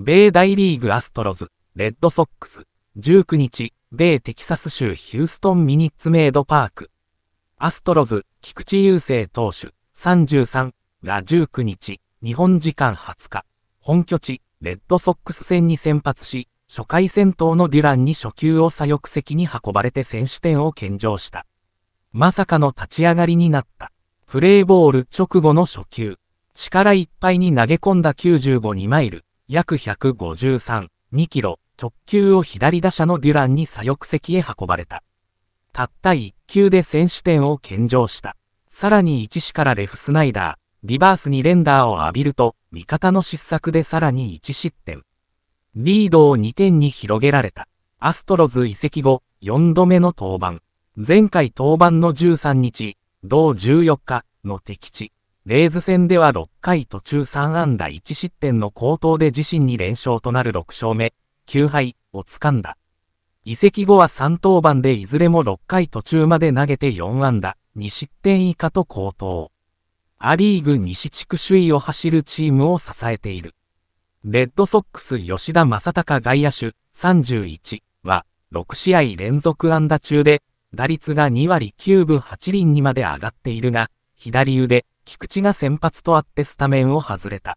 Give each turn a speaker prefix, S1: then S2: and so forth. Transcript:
S1: 米大リーグアストロズ、レッドソックス、19日、米テキサス州ヒューストンミニッツメイドパーク。アストロズ、菊池雄星投手、33が19日、日本時間20日、本拠地、レッドソックス戦に先発し、初回戦闘のデュランに初球を左翼席に運ばれて選手点を献上した。まさかの立ち上がりになった。プレーボール直後の初球。力いっぱいに投げ込んだ95 2マイル。約153、2キロ、直球を左打者のデュランに左翼席へ運ばれた。たった1球で選手点を献上した。さらに1死からレフスナイダー、リバースにレンダーを浴びると、味方の失策でさらに1失点。リードを2点に広げられた。アストロズ移籍後、4度目の登板。前回登板の13日、同14日の敵地。レイズ戦では6回途中3安打1失点の好投で自身に連勝となる6勝目、9敗をつかんだ。移籍後は3登板でいずれも6回途中まで投げて4安打、2失点以下と好投。アリーグ西地区首位を走るチームを支えている。レッドソックス吉田正尚外野手31は6試合連続安打中で打率が2割9分8厘にまで上がっているが、左腕、菊池が先発とあってスタメンを外れた。